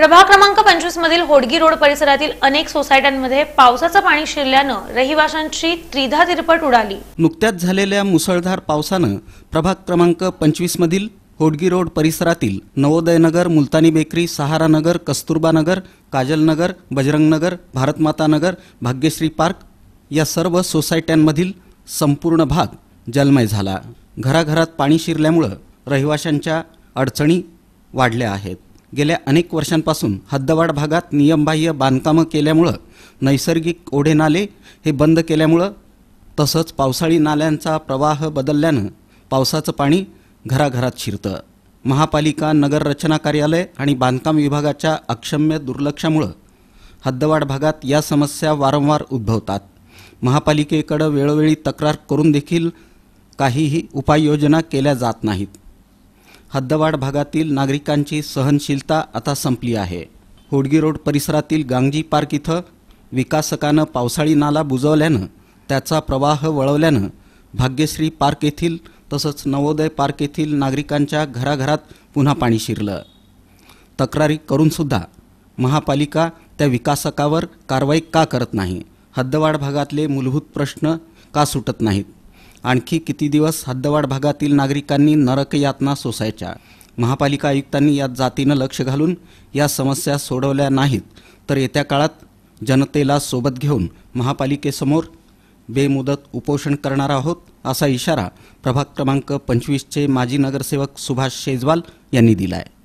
प्रभाग क्रमांक पंचवीस मधील होडगी रोड परिसरातील अनेक सोसायट्यांमध्ये पावसाचं पाणी शिरल्यानं रहिवाशांची त्रिधा तिरपट उडाली नुकत्याच झालेल्या मुसळधार पावसानं प्रभाग क्रमांक पंचवीस मधील होडगी रोड परिसरातील नवोदयनगर मुलतानी बेकरी सहारा नगर कस्तुरबानगर काजलनगर बजरंगनगर नगर भाग्यश्री पार्क या सर्व सोसायट्यांमधील संपूर्ण भाग जलमय झाला घराघरात पाणी शिरल्यामुळं रहिवाशांच्या अडचणी वाढल्या आहेत गेल्या अनेक वर्षांपासून हद्दवाड भागात नियमबाह्य बांधकामं केल्यामुळं नैसर्गिक ओढे नाले हे बंद केल्यामुळं तसंच पावसाळी नाल्यांचा प्रवाह बदलल्यानं पावसाचं पाणी घराघरात शिरतं महापालिका नगर रचना कार्यालय आणि बांधकाम विभागाच्या अक्षम्य दुर्लक्षामुळं हद्दवाड भागात या समस्या वारंवार उद्भवतात महापालिकेकडं वेळोवेळी तक्रार करून देखील काहीही उपाययोजना केल्या जात नाहीत हद्दवाड भागातील नागरिकांची सहनशीलता आता संपली आहे होडगी रोड परिसरातील गांगजी पार्क इथं विकासकानं पावसाळी नाला बुजवल्यानं त्याचा प्रवाह वळवल्यानं भाग्यश्री पार्क येथील तसंच नवोदय पार्क येथील नागरिकांच्या घराघरात पुन्हा पाणी शिरलं तक्रारी करूनसुद्धा महापालिका त्या विकासकावर कारवाई का करत नाही हद्दवाड भागातले मूलभूत प्रश्न का सुटत नाहीत आणखी किती दिवस हद्दवाड भागातील नागरिकांनी नरक यातना सोसायच्या महापालिका आयुक्तांनी यात जातीनं लक्ष घालून या समस्या सोडवल्या नाहीत तर येत्या काळात जनतेला सोबत घेऊन महापालिकेसमोर बेमुदत उपोषण करणार आहोत असा इशारा प्रभाग क्रमांक पंचवीसचे माजी नगरसेवक सुभाष शेजवाल यांनी दिला आहे